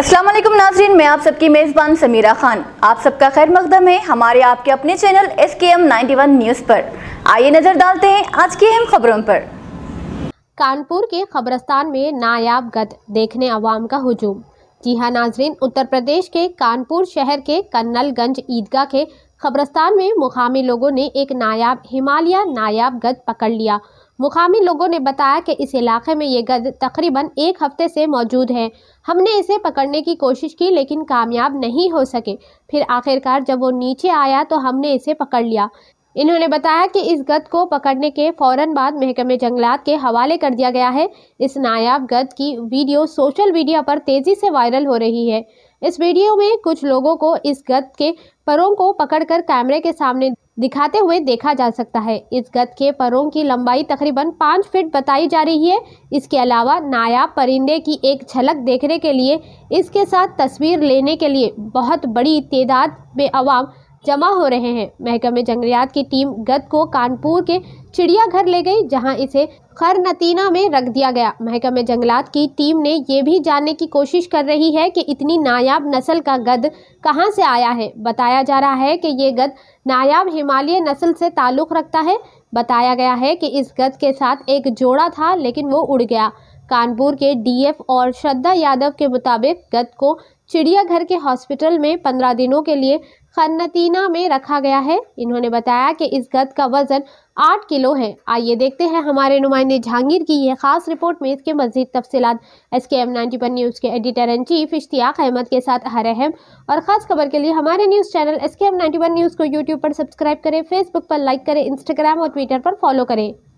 अस्सलाम वालेकुम नाजरीन मैं आप सबकी मेज़बान समीरा खान आप सबका खैर मकदम है हमारे आपके अपने channel S K M ninety one news पर आइए नज़र डालते हैं आज की अहम खबरों पर कानपुर के खबरस्तान में नायाब गद देखने आवाम का हजूम जी हाँ नाजरीन उत्तर प्रदेश के कानपुर शहर के कन्नलगंज ईदगाह के खबरस्तान में मुकामी लोगों ने एक नायाब हिमालय नायाब गद पकड़ लिया मुकामी लोगों ने बताया कि इस इलाके में ये गद तकरीबन एक हफ्ते से मौजूद है हमने इसे पकड़ने की कोशिश की लेकिन कामयाब नहीं हो सके फिर आखिरकार जब वो नीचे आया तो हमने इसे पकड़ लिया इन्होंने बताया कि इस गद को पकड़ने के फौरन बाद महकमे जंगलात के हवाले कर दिया गया है इस नायाब गद की वीडियो सोशल मीडिया पर तेज़ी से वायरल हो रही है इस वीडियो में कुछ लोगों को इस गद के परों को पकड़कर कैमरे के सामने दिखाते हुए देखा जा सकता है इस गद के परों की लंबाई तकरीबन पाँच फीट बताई जा रही है इसके अलावा नायाब परिंदे की एक झलक देखने के लिए इसके साथ तस्वीर लेने के लिए बहुत बड़ी तादाद में आवाम जमा हो रहे हैं महकमे जंगलियात की टीम गत को कानपुर के चिड़ियाघर ले गई जहां इसे खर नतीना में रख दिया गया महकमे जंगलात की टीम ने यह भी जानने की कोशिश कर रही है कि इतनी नायाब नस्ल का गद कहां से आया है बताया जा रहा है कि ये गद नायाब हिमालय नस्ल से ताल्लुक़ रखता है बताया गया है कि इस गद के साथ एक जोड़ा था लेकिन वो उड़ गया कानपुर के डी और श्रद्धा यादव के मुताबिक गद को चिड़ियाघर के हॉस्पिटल में पंद्रह दिनों के लिए खन्नतीना में रखा गया है इन्होंने बताया कि इस गद का वजन आठ किलो है आइए देखते हैं हमारे नुमाइंदे जहांगीर की यह खास रिपोर्ट में इसके मजीद तफसीत एस के एम नाइन्टी पर न्यूज़ के editor in chief Ishtiaq Ahmed के साथ हर अहम और ख़ास खबर के लिए हमारे news channel S K M ninety news को यूट्यूब पर सब्सक्राइब करें फेसबुक पर लाइक करें इंस्टाग्राम और ट्विटर पर फॉलो करें